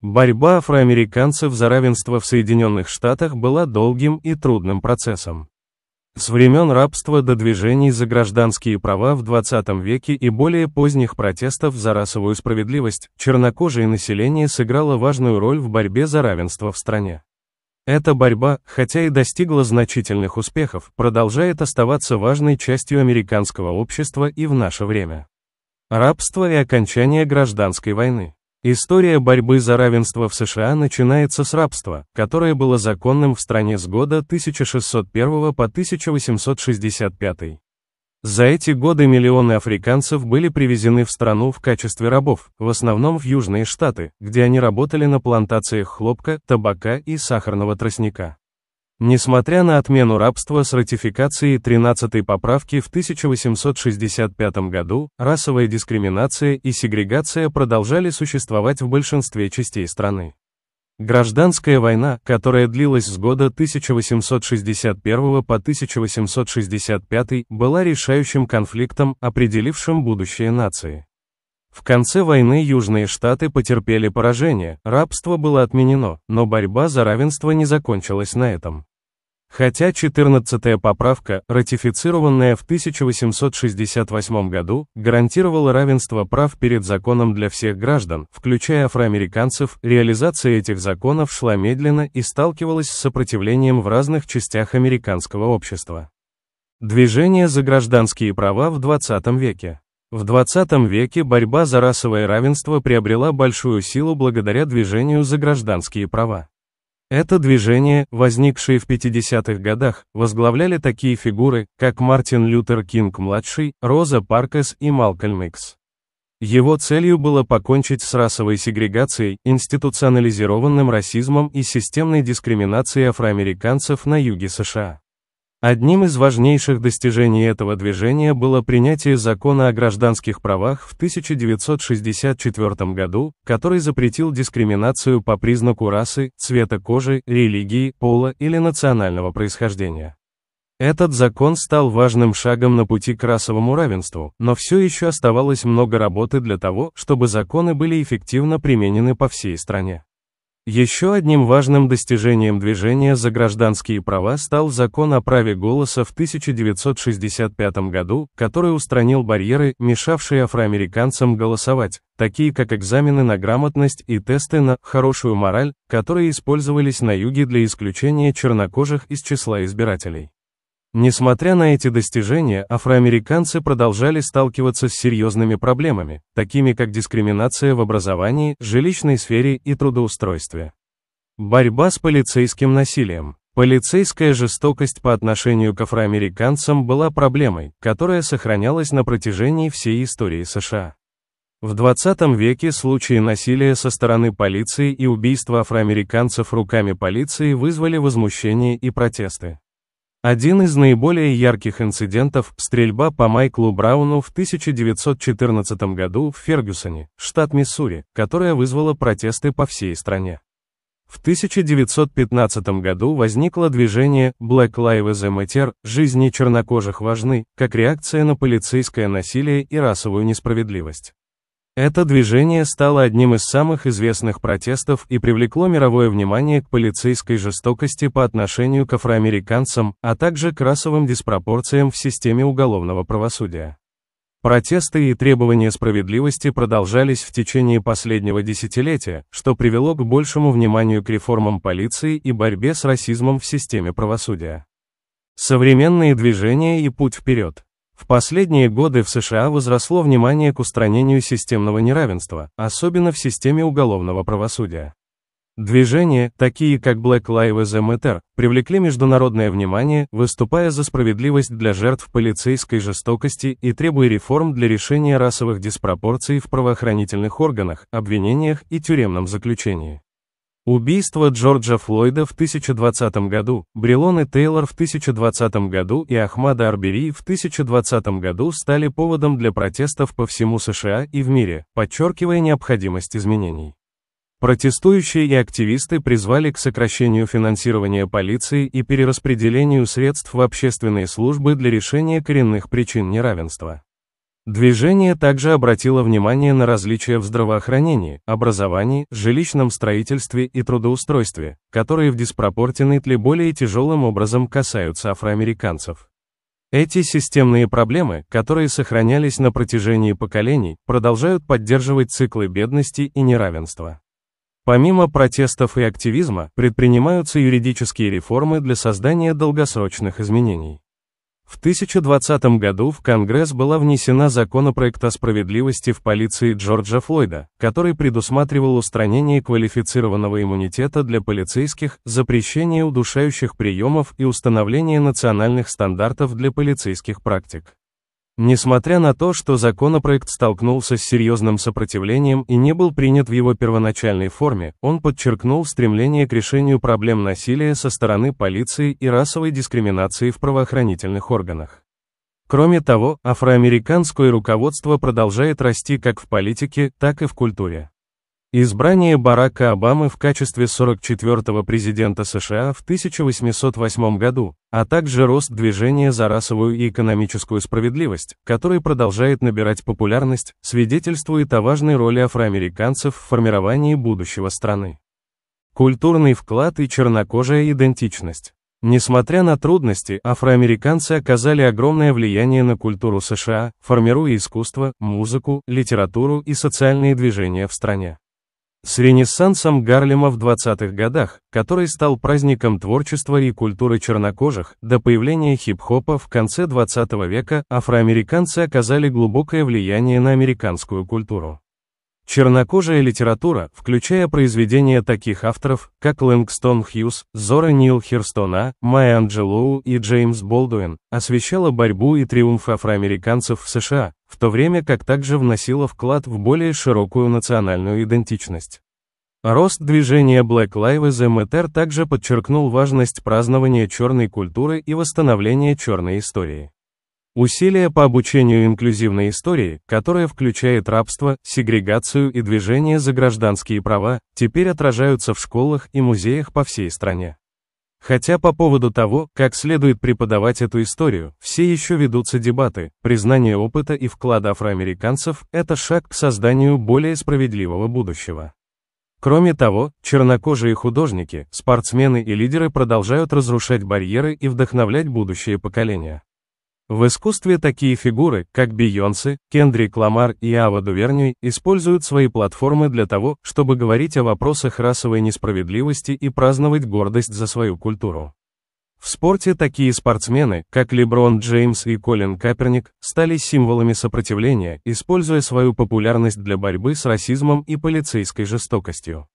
Борьба афроамериканцев за равенство в Соединенных Штатах была долгим и трудным процессом. С времен рабства до движений за гражданские права в 20 веке и более поздних протестов за расовую справедливость, чернокожее население сыграло важную роль в борьбе за равенство в стране. Эта борьба, хотя и достигла значительных успехов, продолжает оставаться важной частью американского общества и в наше время. Рабство и окончание гражданской войны. История борьбы за равенство в США начинается с рабства, которое было законным в стране с года 1601 по 1865. За эти годы миллионы африканцев были привезены в страну в качестве рабов, в основном в Южные Штаты, где они работали на плантациях хлопка, табака и сахарного тростника. Несмотря на отмену рабства с ратификацией 13-й поправки в 1865 году, расовая дискриминация и сегрегация продолжали существовать в большинстве частей страны. Гражданская война, которая длилась с года 1861 по 1865, была решающим конфликтом, определившим будущее нации. В конце войны южные штаты потерпели поражение, рабство было отменено, но борьба за равенство не закончилась на этом. Хотя 14-я поправка, ратифицированная в 1868 году, гарантировала равенство прав перед законом для всех граждан, включая афроамериканцев, реализация этих законов шла медленно и сталкивалась с сопротивлением в разных частях американского общества. Движение за гражданские права в 20 веке. В 20 веке борьба за расовое равенство приобрела большую силу благодаря движению за гражданские права. Это движение, возникшее в 50-х годах, возглавляли такие фигуры, как Мартин Лютер Кинг-младший, Роза Паркес и Малкольм Икс. Его целью было покончить с расовой сегрегацией, институционализированным расизмом и системной дискриминацией афроамериканцев на юге США. Одним из важнейших достижений этого движения было принятие закона о гражданских правах в 1964 году, который запретил дискриминацию по признаку расы, цвета кожи, религии, пола или национального происхождения. Этот закон стал важным шагом на пути к расовому равенству, но все еще оставалось много работы для того, чтобы законы были эффективно применены по всей стране. Еще одним важным достижением движения за гражданские права стал закон о праве голоса в 1965 году, который устранил барьеры, мешавшие афроамериканцам голосовать, такие как экзамены на грамотность и тесты на «хорошую мораль», которые использовались на юге для исключения чернокожих из числа избирателей. Несмотря на эти достижения, афроамериканцы продолжали сталкиваться с серьезными проблемами, такими как дискриминация в образовании, жилищной сфере и трудоустройстве. Борьба с полицейским насилием. Полицейская жестокость по отношению к афроамериканцам была проблемой, которая сохранялась на протяжении всей истории США. В 20 веке случаи насилия со стороны полиции и убийства афроамериканцев руками полиции вызвали возмущение и протесты. Один из наиболее ярких инцидентов – стрельба по Майклу Брауну в 1914 году в Фергюсоне, штат Миссури, которая вызвала протесты по всей стране. В 1915 году возникло движение Black Lives Matter, жизни чернокожих важны, как реакция на полицейское насилие и расовую несправедливость. Это движение стало одним из самых известных протестов и привлекло мировое внимание к полицейской жестокости по отношению к афроамериканцам, а также к расовым диспропорциям в системе уголовного правосудия. Протесты и требования справедливости продолжались в течение последнего десятилетия, что привело к большему вниманию к реформам полиции и борьбе с расизмом в системе правосудия. Современные движения и путь вперед. В последние годы в США возросло внимание к устранению системного неравенства, особенно в системе уголовного правосудия. Движения, такие как Black Lives Matter, привлекли международное внимание, выступая за справедливость для жертв полицейской жестокости и требуя реформ для решения расовых диспропорций в правоохранительных органах, обвинениях и тюремном заключении. Убийство Джорджа Флойда в 2020 году, Брелон Тейлор в 2020 году и Ахмада Арбери в 2020 году стали поводом для протестов по всему США и в мире, подчеркивая необходимость изменений. Протестующие и активисты призвали к сокращению финансирования полиции и перераспределению средств в общественные службы для решения коренных причин неравенства. Движение также обратило внимание на различия в здравоохранении, образовании, жилищном строительстве и трудоустройстве, которые в диспропорционной тле более тяжелым образом касаются афроамериканцев. Эти системные проблемы, которые сохранялись на протяжении поколений, продолжают поддерживать циклы бедности и неравенства. Помимо протестов и активизма, предпринимаются юридические реформы для создания долгосрочных изменений. В 1020 году в Конгресс была внесена законопроект о справедливости в полиции Джорджа Флойда, который предусматривал устранение квалифицированного иммунитета для полицейских, запрещение удушающих приемов и установление национальных стандартов для полицейских практик. Несмотря на то, что законопроект столкнулся с серьезным сопротивлением и не был принят в его первоначальной форме, он подчеркнул стремление к решению проблем насилия со стороны полиции и расовой дискриминации в правоохранительных органах. Кроме того, афроамериканское руководство продолжает расти как в политике, так и в культуре. Избрание Барака Обамы в качестве 44-го президента США в 1808 году, а также рост движения за расовую и экономическую справедливость, который продолжает набирать популярность, свидетельствует о важной роли афроамериканцев в формировании будущего страны. Культурный вклад и чернокожая идентичность. Несмотря на трудности, афроамериканцы оказали огромное влияние на культуру США, формируя искусство, музыку, литературу и социальные движения в стране. С ренессансом Гарлема в 20-х годах, который стал праздником творчества и культуры чернокожих, до появления хип-хопа в конце 20 века афроамериканцы оказали глубокое влияние на американскую культуру. Чернокожая литература, включая произведения таких авторов, как Лэнгстон Хьюз, Зора Нил Херстона, Майя Анджелоу и Джеймс Болдуин, освещала борьбу и триумф афроамериканцев в США, в то время как также вносила вклад в более широкую национальную идентичность. Рост движения Black Lives Matter также подчеркнул важность празднования черной культуры и восстановления черной истории. Усилия по обучению инклюзивной истории, которая включает рабство, сегрегацию и движение за гражданские права, теперь отражаются в школах и музеях по всей стране. Хотя по поводу того, как следует преподавать эту историю, все еще ведутся дебаты, признание опыта и вклада афроамериканцев – это шаг к созданию более справедливого будущего. Кроме того, чернокожие художники, спортсмены и лидеры продолжают разрушать барьеры и вдохновлять будущее поколение. В искусстве такие фигуры, как Бейонсе, Кендрик Ламар и Ава Дувернюй, используют свои платформы для того, чтобы говорить о вопросах расовой несправедливости и праздновать гордость за свою культуру. В спорте такие спортсмены, как Леброн Джеймс и Колин Каперник, стали символами сопротивления, используя свою популярность для борьбы с расизмом и полицейской жестокостью.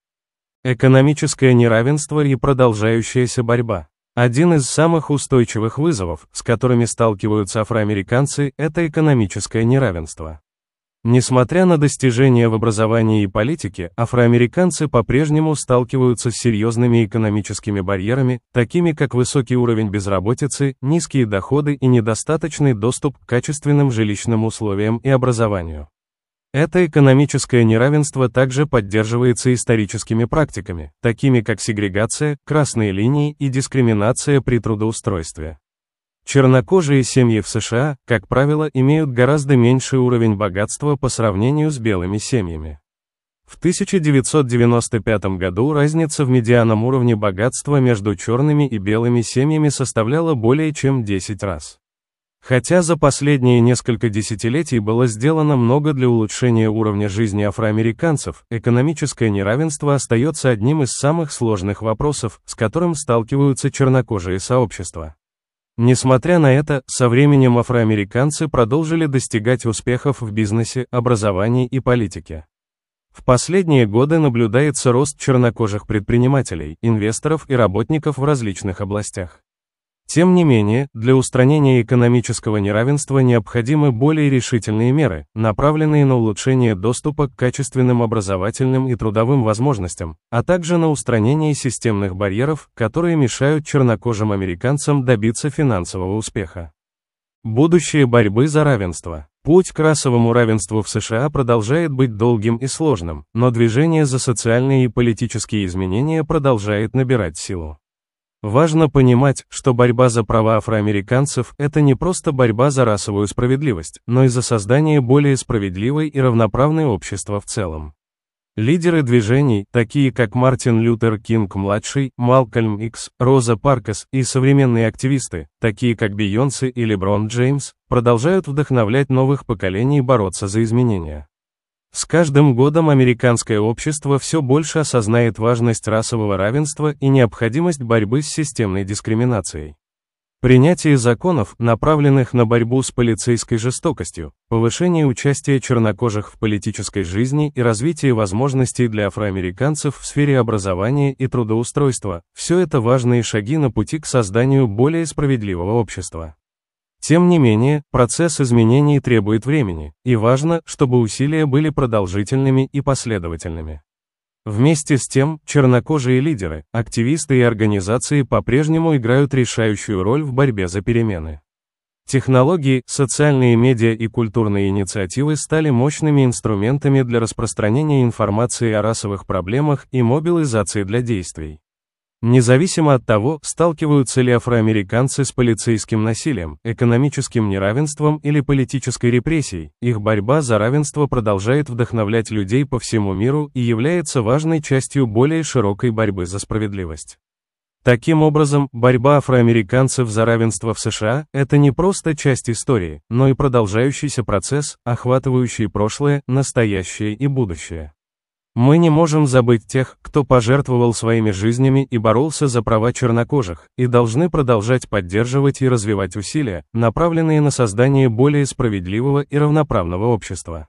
Экономическое неравенство и продолжающаяся борьба. Один из самых устойчивых вызовов, с которыми сталкиваются афроамериканцы, это экономическое неравенство. Несмотря на достижения в образовании и политике, афроамериканцы по-прежнему сталкиваются с серьезными экономическими барьерами, такими как высокий уровень безработицы, низкие доходы и недостаточный доступ к качественным жилищным условиям и образованию. Это экономическое неравенство также поддерживается историческими практиками, такими как сегрегация, красные линии и дискриминация при трудоустройстве. Чернокожие семьи в США, как правило, имеют гораздо меньший уровень богатства по сравнению с белыми семьями. В 1995 году разница в медианном уровне богатства между черными и белыми семьями составляла более чем 10 раз. Хотя за последние несколько десятилетий было сделано много для улучшения уровня жизни афроамериканцев, экономическое неравенство остается одним из самых сложных вопросов, с которым сталкиваются чернокожие сообщества. Несмотря на это, со временем афроамериканцы продолжили достигать успехов в бизнесе, образовании и политике. В последние годы наблюдается рост чернокожих предпринимателей, инвесторов и работников в различных областях. Тем не менее, для устранения экономического неравенства необходимы более решительные меры, направленные на улучшение доступа к качественным образовательным и трудовым возможностям, а также на устранение системных барьеров, которые мешают чернокожим американцам добиться финансового успеха. Будущее борьбы за равенство. Путь к расовому равенству в США продолжает быть долгим и сложным, но движение за социальные и политические изменения продолжает набирать силу. Важно понимать, что борьба за права афроамериканцев – это не просто борьба за расовую справедливость, но и за создание более справедливой и равноправной общества в целом. Лидеры движений, такие как Мартин Лютер Кинг-младший, Малкольм Икс, Роза Паркес и современные активисты, такие как Бейонсе и Леброн Джеймс, продолжают вдохновлять новых поколений бороться за изменения. С каждым годом американское общество все больше осознает важность расового равенства и необходимость борьбы с системной дискриминацией. Принятие законов, направленных на борьбу с полицейской жестокостью, повышение участия чернокожих в политической жизни и развитие возможностей для афроамериканцев в сфере образования и трудоустройства – все это важные шаги на пути к созданию более справедливого общества. Тем не менее, процесс изменений требует времени, и важно, чтобы усилия были продолжительными и последовательными. Вместе с тем, чернокожие лидеры, активисты и организации по-прежнему играют решающую роль в борьбе за перемены. Технологии, социальные медиа и культурные инициативы стали мощными инструментами для распространения информации о расовых проблемах и мобилизации для действий. Независимо от того, сталкиваются ли афроамериканцы с полицейским насилием, экономическим неравенством или политической репрессией, их борьба за равенство продолжает вдохновлять людей по всему миру и является важной частью более широкой борьбы за справедливость. Таким образом, борьба афроамериканцев за равенство в США – это не просто часть истории, но и продолжающийся процесс, охватывающий прошлое, настоящее и будущее. Мы не можем забыть тех, кто пожертвовал своими жизнями и боролся за права чернокожих, и должны продолжать поддерживать и развивать усилия, направленные на создание более справедливого и равноправного общества.